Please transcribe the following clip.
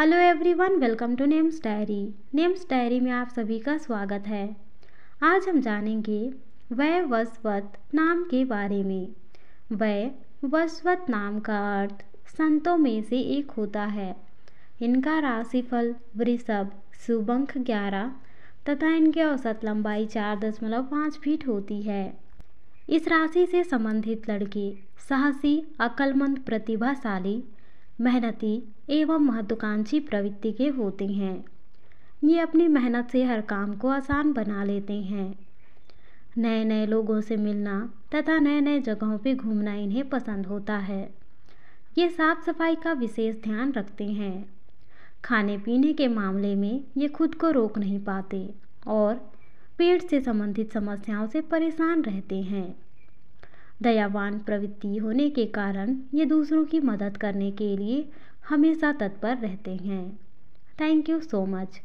hello everyone welcome to names diary names diary में आप सभी का स्वागत है आज हम जानेंगे वह वस्वत नाम के बारे में वह वस्वत नाम का अर्थ संतों में से एक होता है इनका राशिफल वृषभ सुबंख ग्यारह तथा इनकी औसत लंबाई चार दशमलव पाँच फीट होती है इस राशि से संबंधित लड़के साहसी अकलमंद प्रतिभाशाली मेहनती एवं महत्वाकांक्षी प्रवृत्ति के होते हैं ये अपनी मेहनत से हर काम को आसान बना लेते हैं नए नए लोगों से मिलना तथा नए नए जगहों पर घूमना इन्हें पसंद होता है ये साफ सफाई का विशेष ध्यान रखते हैं खाने पीने के मामले में ये खुद को रोक नहीं पाते और पेट से संबंधित समस्याओं से परेशान रहते हैं दयावान प्रवृत्ति होने के कारण ये दूसरों की मदद करने के लिए हमेशा तत्पर रहते हैं थैंक यू सो मच